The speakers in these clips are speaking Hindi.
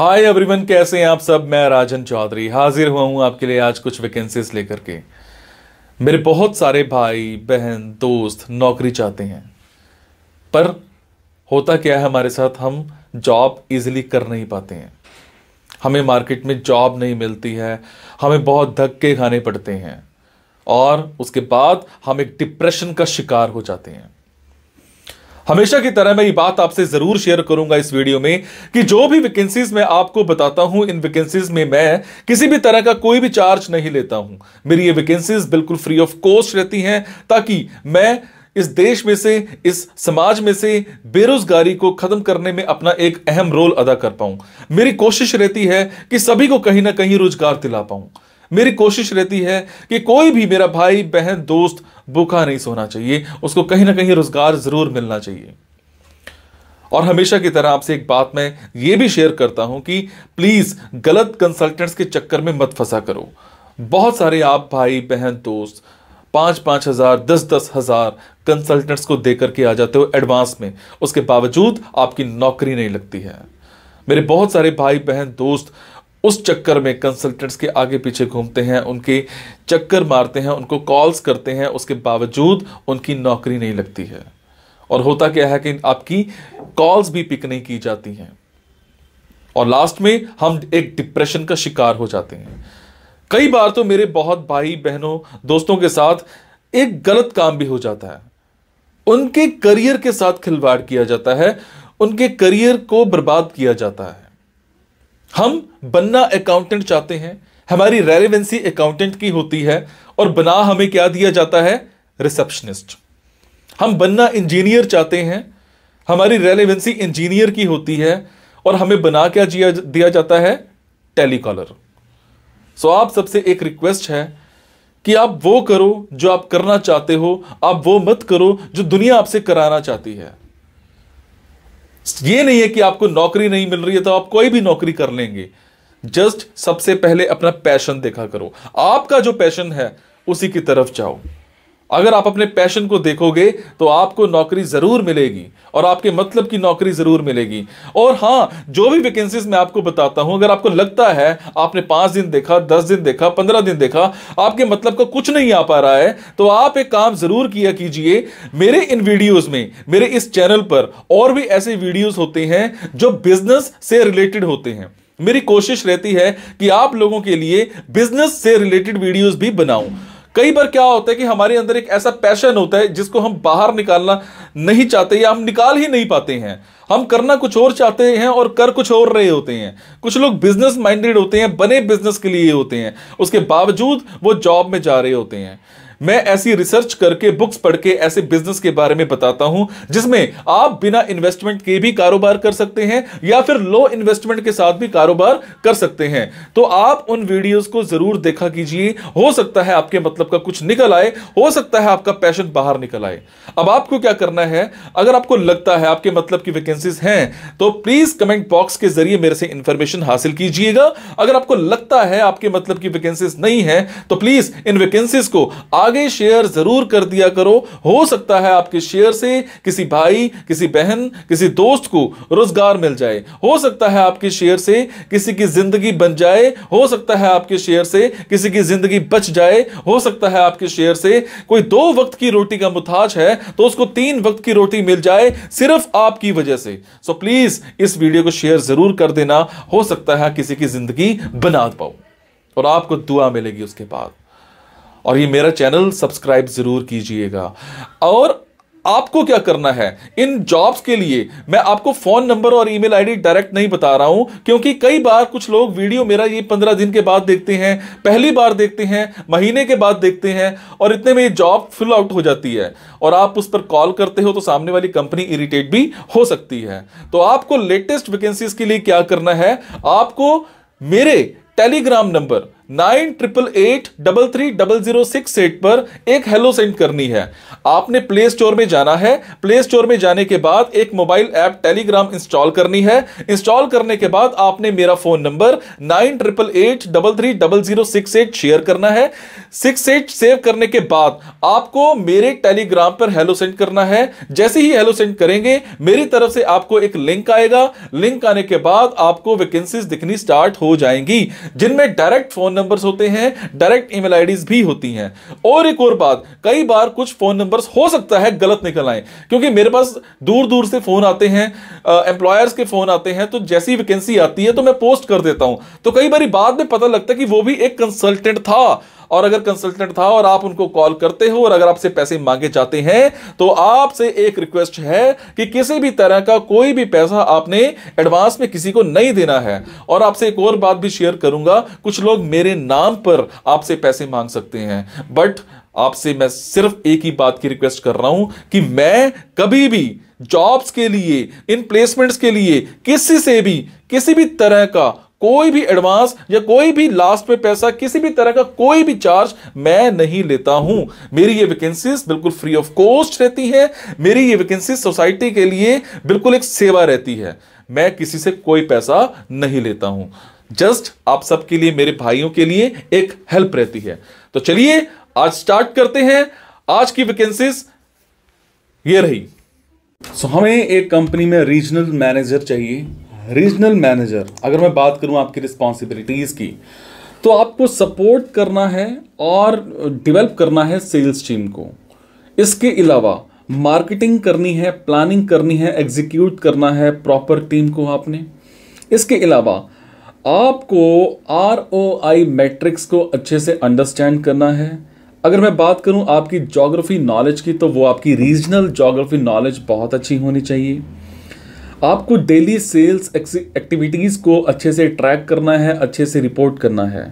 हाय एवरीवन कैसे हैं आप सब मैं राजन चौधरी हाजिर हुआ हूं आपके लिए आज कुछ वैकेंसीज लेकर के मेरे बहुत सारे भाई बहन दोस्त नौकरी चाहते हैं पर होता क्या है हमारे साथ हम जॉब इजीली कर नहीं पाते हैं हमें मार्केट में जॉब नहीं मिलती है हमें बहुत धक्के खाने पड़ते हैं और उसके बाद हम एक डिप्रेशन का शिकार हो जाते हैं हमेशा की तरह मैं ये बात आपसे जरूर शेयर करूंगा इस वीडियो में कि जो भी वैकेंसीज मैं आपको बताता हूं इन वैकेंसीज में मैं किसी भी तरह का कोई भी चार्ज नहीं लेता हूं मेरी ये वैकेंसीज बिल्कुल फ्री ऑफ कॉस्ट रहती हैं ताकि मैं इस देश में से इस समाज में से बेरोजगारी को खत्म करने में अपना एक अहम रोल अदा कर पाऊं मेरी कोशिश रहती है कि सभी को कहीं ना कहीं रोजगार दिला पाऊं मेरी कोशिश रहती है कि कोई भी मेरा भाई बहन दोस्त भूखा नहीं सोना चाहिए उसको कहीं ना कहीं रोज़गार ज़रूर मिलना चाहिए और हमेशा की तरह आपसे एक बात मैं ये भी शेयर करता हूं कि प्लीज़ गलत कंसल्टेंट्स के चक्कर में मत फंसा करो बहुत सारे आप भाई बहन दोस्त पांच पांच हज़ार दस दस हज़ार कंसल्टेंट्स को देकर के आ जाते हो एडवांस में उसके बावजूद आपकी नौकरी नहीं लगती है मेरे बहुत सारे भाई बहन दोस्त उस चक्कर में कंसल्टेंट्स के आगे पीछे घूमते हैं उनके चक्कर मारते हैं उनको कॉल्स करते हैं उसके बावजूद उनकी नौकरी नहीं लगती है और होता क्या है कि आपकी कॉल्स भी पिक नहीं की जाती हैं और लास्ट में हम एक डिप्रेशन का शिकार हो जाते हैं कई बार तो मेरे बहुत भाई बहनों दोस्तों के साथ एक गलत काम भी हो जाता है उनके करियर के साथ खिलवाड़ किया जाता है उनके करियर को बर्बाद किया जाता है हम बनना अकाउंटेंट चाहते हैं हमारी रेलिवेंसी अकाउंटेंट की होती है और बना हमें क्या दिया जाता है रिसेप्शनिस्ट हम बनना इंजीनियर चाहते हैं हमारी रेलिवेंसी इंजीनियर की होती है और हमें बना क्या दिया जाता है टेलीकॉलर सो आप सबसे एक रिक्वेस्ट है कि आप वो करो जो आप करना चाहते हो आप वो मत करो जो दुनिया आपसे कराना चाहती है ये नहीं है कि आपको नौकरी नहीं मिल रही है तो आप कोई भी नौकरी कर लेंगे जस्ट सबसे पहले अपना पैशन देखा करो आपका जो पैशन है उसी की तरफ जाओ अगर आप अपने पैशन को देखोगे तो आपको नौकरी ज़रूर मिलेगी और आपके मतलब की नौकरी ज़रूर मिलेगी और हाँ जो भी वैकेंसीज मैं आपको बताता हूं अगर आपको लगता है आपने पांच दिन देखा दस दिन देखा पंद्रह दिन देखा आपके मतलब का कुछ नहीं आ पा रहा है तो आप एक काम ज़रूर किया कीजिए मेरे इन वीडियोज़ में मेरे इस चैनल पर और भी ऐसे वीडियोज़ होते हैं जो बिजनेस से रिलेटेड होते हैं मेरी कोशिश रहती है कि आप लोगों के लिए बिजनेस से रिलेटेड वीडियोज भी बनाऊं कई बार क्या होता है कि हमारे अंदर एक ऐसा पैशन होता है जिसको हम बाहर निकालना नहीं चाहते या हम निकाल ही नहीं पाते हैं हम करना कुछ और चाहते हैं और कर कुछ और रहे होते हैं कुछ लोग बिजनेस माइंडेड होते हैं बने बिजनेस के लिए होते हैं उसके बावजूद वो जॉब में जा रहे होते हैं मैं ऐसी रिसर्च करके बुक्स पढ़ के ऐसे बिजनेस के बारे में बताता हूं जिसमें आप बिना इन्वेस्टमेंट के भी कारोबार कर सकते हैं या फिर लो इन्वेस्टमेंट के साथ भी कारोबार कर सकते हैं तो आप उन वीडियोस को जरूर देखा कीजिए हो सकता है आपके मतलब का कुछ निकल आए हो सकता है आपका पैशन बाहर निकल आए अब आपको क्या करना है अगर आपको लगता है आपके मतलब की वैकेंसीज हैं तो प्लीज कमेंट बॉक्स के जरिए मेरे से इंफॉर्मेशन हासिल कीजिएगा अगर आपको लगता है आपके मतलब की वैकेंसीज नहीं है तो प्लीज इन वैकेंसीज को आगे आगे शेयर जरूर कर दिया करो हो सकता है आपके शेयर से किसी भाई किसी बहन किसी दोस्त को रोजगार मिल जाए हो सकता है आपके शेयर से किसी की जिंदगी बन जाए हो सकता है आपके शेयर से किसी की जिंदगी बच जाए हो सकता है आपके शेयर से कोई दो वक्त की रोटी का मुताज है तो उसको तीन वक्त की रोटी मिल जाए सिर्फ आपकी वजह से सो प्लीज इस वीडियो को शेयर जरूर कर देना हो सकता है किसी की जिंदगी बना पाओ और आपको दुआ मिलेगी उसके बाद और ये मेरा चैनल सब्सक्राइब ज़रूर कीजिएगा और आपको क्या करना है इन जॉब्स के लिए मैं आपको फोन नंबर और ईमेल आईडी डायरेक्ट नहीं बता रहा हूं क्योंकि कई बार कुछ लोग वीडियो मेरा ये पंद्रह दिन के बाद देखते हैं पहली बार देखते हैं महीने के बाद देखते हैं और इतने में ये जॉब फिल आउट हो जाती है और आप उस पर कॉल करते हो तो सामने वाली कंपनी इरिटेट भी हो सकती है तो आपको लेटेस्ट वैकेंसीज के लिए क्या करना है आपको मेरे Telegram number nine triple eight double three double zero six eight पर एक हेलो सेंड करनी है आपने प्ले स्टोर में जाना है प्ले स्टोर में जाने के बाद एक मोबाइल ऐप टेलीग्राम इंस्टॉल करनी है इंस्टॉल करने के बाद आपने मेरा phone number nine triple eight double three double zero six eight share करना है सिक्स एट सेव करने के बाद आपको मेरे टेलीग्राम पर हेलो सेंड करना है जैसे ही हेलो सेंड करेंगे मेरी तरफ से आपको एक लिंक आएगा लिंक आने के बाद आपको वैकेंसीज दिखनी स्टार्ट हो जाएंगी जिनमें डायरेक्ट फोन नंबर्स होते हैं डायरेक्ट ईमेल आईडीज भी होती हैं और एक और बात कई बार कुछ फोन नंबर्स हो सकता है गलत निकल आए क्योंकि मेरे पास दूर दूर से फोन आते हैं एम्प्लॉयर्स के फोन आते हैं तो जैसी वैकेंसी आती है तो मैं पोस्ट कर देता हूं तो कई बार बाद में पता लगता है कि वो भी एक कंसल्टेंट था और अगर कंसल्टेंट था और आप उनको कॉल करते हो और अगर आपसे पैसे मांगे जाते हैं तो आपसे एक रिक्वेस्ट है कि किसी भी तरह का कोई भी पैसा आपने एडवांस में किसी को नहीं देना है और आपसे एक और बात भी शेयर करूंगा कुछ लोग मेरे नाम पर आपसे पैसे मांग सकते हैं बट आपसे मैं सिर्फ एक ही बात की रिक्वेस्ट कर रहा हूं कि मैं कभी भी जॉब्स के लिए इन प्लेसमेंट्स के लिए किसी से भी किसी भी तरह का कोई भी एडवांस या कोई भी लास्ट पे पैसा किसी भी तरह का कोई भी चार्ज मैं नहीं लेता हूं मेरी ये वैकेंसीज बिल्कुल फ्री ऑफ कॉस्ट रहती है मेरी ये वैकेंसी सोसाइटी के लिए बिल्कुल एक सेवा रहती है मैं किसी से कोई पैसा नहीं लेता हूं जस्ट आप सबके लिए मेरे भाइयों के लिए एक हेल्प रहती है तो चलिए आज स्टार्ट करते हैं आज की वैकेंसीज ये रही सो so, हमें एक कंपनी में रीजनल मैनेजर चाहिए रीजनल मैनेजर अगर मैं बात करूँ आपकी रिस्पॉन्सिबिलिटीज़ की तो आपको सपोर्ट करना है और डेवलप करना है सेल्स टीम को इसके अलावा मार्केटिंग करनी है प्लानिंग करनी है एग्जीक्यूट करना है प्रॉपर टीम को आपने इसके अलावा आपको आर ओ आई मैट्रिक्स को अच्छे से अंडरस्टैंड करना है अगर मैं बात करूं आपकी जोग्राफ़ी नॉलेज की तो वो आपकी रीजनल जोग्राफ़ी नॉलेज बहुत अच्छी होनी चाहिए आपको डेली सेल्स एक्टिविटीज़ को अच्छे से ट्रैक करना है अच्छे से रिपोर्ट करना है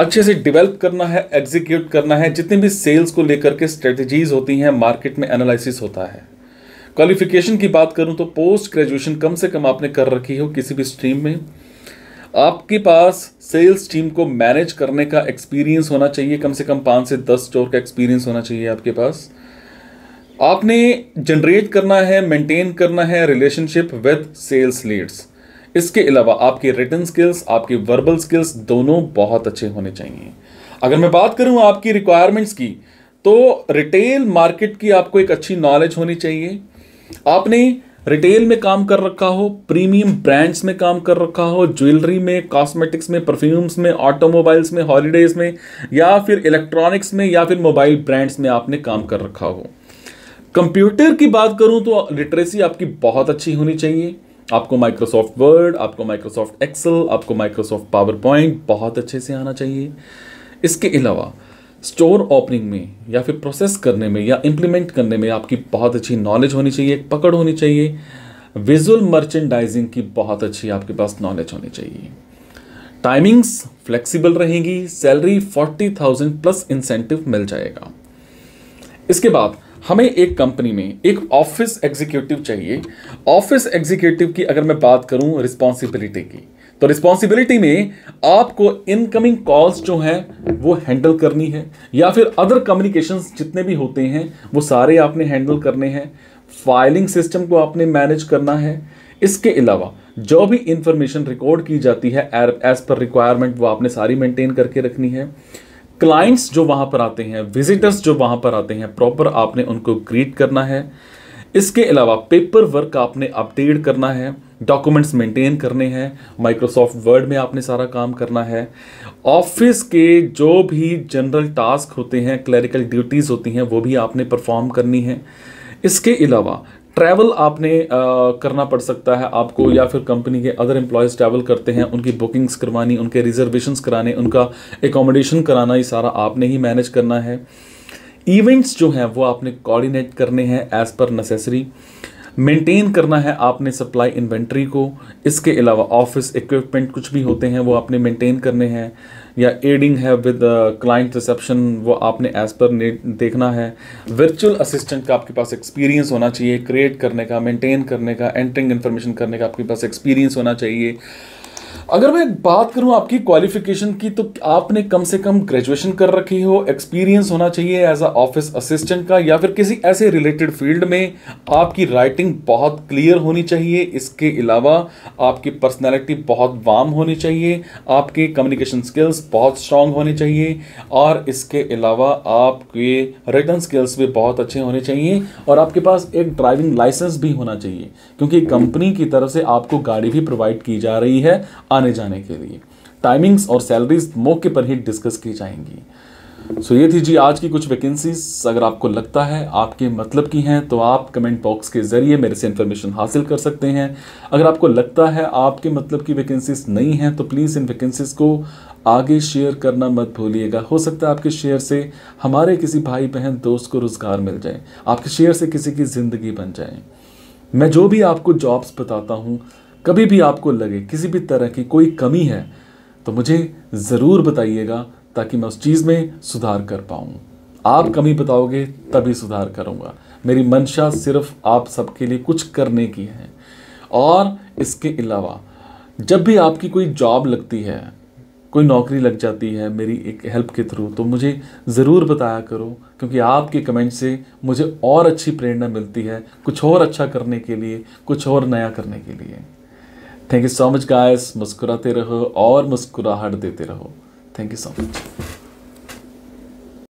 अच्छे से डेवलप करना है एग्जीक्यूट करना है जितने भी सेल्स को लेकर के स्ट्रेटजीज होती हैं मार्केट में एनालिसिस होता है क्वालिफिकेशन की बात करूं तो पोस्ट ग्रेजुएशन कम से कम आपने कर रखी हो किसी भी स्ट्रीम में आपके पास सेल्स टीम को मैनेज करने का एक्सपीरियंस होना चाहिए कम से कम पाँच से दस स्टोर का एक्सपीरियंस होना चाहिए आपके पास आपने जनरेट करना है मेंटेन करना है रिलेशनशिप विद सेल्स लीड्स इसके अलावा आपकी रिटर्न स्किल्स आपकी वर्बल स्किल्स दोनों बहुत अच्छे होने चाहिए अगर मैं बात करूं आपकी रिक्वायरमेंट्स की तो रिटेल मार्केट की आपको एक अच्छी नॉलेज होनी चाहिए आपने रिटेल में काम कर रखा हो प्रीमियम ब्रांड्स में काम कर रखा हो ज्वेलरी में कॉस्मेटिक्स में परफ्यूम्स में ऑटोमोबाइल्स में हॉलीडेज में या फिर इलेक्ट्रॉनिक्स में या फिर मोबाइल ब्रांड्स में आपने काम कर रखा हो कंप्यूटर की बात करूं तो लिटरेसी आपकी बहुत अच्छी होनी चाहिए आपको माइक्रोसॉफ्ट वर्ड आपको माइक्रोसॉफ्ट एक्सेल आपको माइक्रोसॉफ्ट पावर पॉइंट बहुत अच्छे से आना चाहिए इसके अलावा स्टोर ओपनिंग में या फिर प्रोसेस करने में या इम्प्लीमेंट करने में आपकी बहुत अच्छी नॉलेज होनी चाहिए एक पकड़ होनी चाहिए विजुअल मर्चेंडाइजिंग की बहुत अच्छी आपके पास नॉलेज होनी चाहिए टाइमिंग्स फ्लेक्सिबल रहेंगी salary forty thousand plus incentive मिल जाएगा इसके बाद हमें एक कंपनी में एक ऑफिस एग्जीक्यूटिव चाहिए ऑफिस एग्जीक्यूटिव की अगर मैं बात करूं रिस्पॉन्सिबिलिटी की तो रिस्पॉन्सिबिलिटी में आपको इनकमिंग कॉल्स जो हैं वो हैंडल करनी है या फिर अदर कम्युनिकेशंस जितने भी होते हैं वो सारे आपने हैंडल करने हैं फाइलिंग सिस्टम को आपने मैनेज करना है इसके अलावा जो भी इंफॉर्मेशन रिकॉर्ड की जाती है एज पर रिक्वायरमेंट वो आपने सारी मेंटेन करके रखनी है क्लाइंट्स जो वहाँ पर आते हैं विजिटर्स जो वहाँ पर आते हैं प्रॉपर आपने उनको ग्रीट करना है इसके अलावा पेपर वर्क आपने अपडेट करना है डॉक्यूमेंट्स मेंटेन करने हैं माइक्रोसॉफ्ट वर्ड में आपने सारा काम करना है ऑफिस के जो भी जनरल टास्क होते हैं क्लरिकल ड्यूटीज़ होती हैं वो भी आपने परफॉर्म करनी है इसके अलावा ट्रैवल आपने आ, करना पड़ सकता है आपको या फिर कंपनी के अदर एम्प्लॉयज़ ट्रैवल करते हैं उनकी बुकिंग्स करवानी उनके रिजर्वेशन कराने उनका एकोमोडेशन कराना ये सारा आपने ही मैनेज करना है इवेंट्स जो हैं वो आपने कोऑर्डिनेट करने हैं एज़ पर नेसेसरी मेंटेन करना है आपने सप्लाई इन्वेंट्री को इसके अलावा ऑफिस इक्विपमेंट कुछ भी होते हैं वो आपने मेंटेन करने हैं या एडिंग है विद क्लाइंट रिसेप्शन वो आपने एज पर देखना है वर्चुअल असिस्टेंट का आपके पास एक्सपीरियंस होना चाहिए क्रिएट करने का मेंटेन करने का एंटरिंग इन्फॉर्मेशन करने का आपके पास एक्सपीरियंस होना चाहिए अगर मैं बात करूं आपकी क्वालिफिकेशन की तो आपने कम से कम ग्रेजुएशन कर रखी हो एक्सपीरियंस होना चाहिए एज अ ऑफिस असिस्टेंट का या फिर किसी ऐसे रिलेटेड फील्ड में आपकी राइटिंग बहुत क्लियर होनी चाहिए इसके अलावा आपकी पर्सनैलिटी बहुत वार्म होनी चाहिए आपके कम्युनिकेशन स्किल्स बहुत स्ट्रांग होने चाहिए और इसके अलावा आपके रिटर्न स्किल्स भी बहुत अच्छे होने चाहिए और आपके पास एक ड्राइविंग लाइसेंस भी होना चाहिए क्योंकि कंपनी की तरफ से आपको गाड़ी भी प्रोवाइड की जा रही है आने जाने के लिए टाइमिंग्स और सैलरीज मौके पर ही डिस्कस की जाएंगी सो ये थी जी आज की कुछ वैकेंसीज अगर आपको लगता है आपके मतलब की हैं तो आप कमेंट बॉक्स के ज़रिए मेरे से इन्फॉर्मेशन हासिल कर सकते हैं अगर आपको लगता है आपके मतलब की वैकेंसीज नहीं हैं तो प्लीज़ इन वैकेंसीज को आगे शेयर करना मत भूलिएगा हो सकता है आपके शेयर से हमारे किसी भाई बहन दोस्त को रोज़गार मिल जाए आपके शेयर से किसी की ज़िंदगी बन जाए मैं जो भी आपको जॉब्स बताता हूँ कभी भी आपको लगे किसी भी तरह की कोई कमी है तो मुझे ज़रूर बताइएगा ताकि मैं उस चीज़ में सुधार कर पाऊँ आप कमी बताओगे तभी सुधार करूँगा मेरी मंशा सिर्फ आप सबके लिए कुछ करने की है और इसके अलावा जब भी आपकी कोई जॉब लगती है कोई नौकरी लग जाती है मेरी एक हेल्प के थ्रू तो मुझे ज़रूर बताया करो क्योंकि आपके कमेंट से मुझे और अच्छी प्रेरणा मिलती है कुछ और अच्छा करने के लिए कुछ और नया करने के लिए thank you so much guys मुस्कुराते रहो और मुस्कुराहट देते रहो थैंक यू सो मच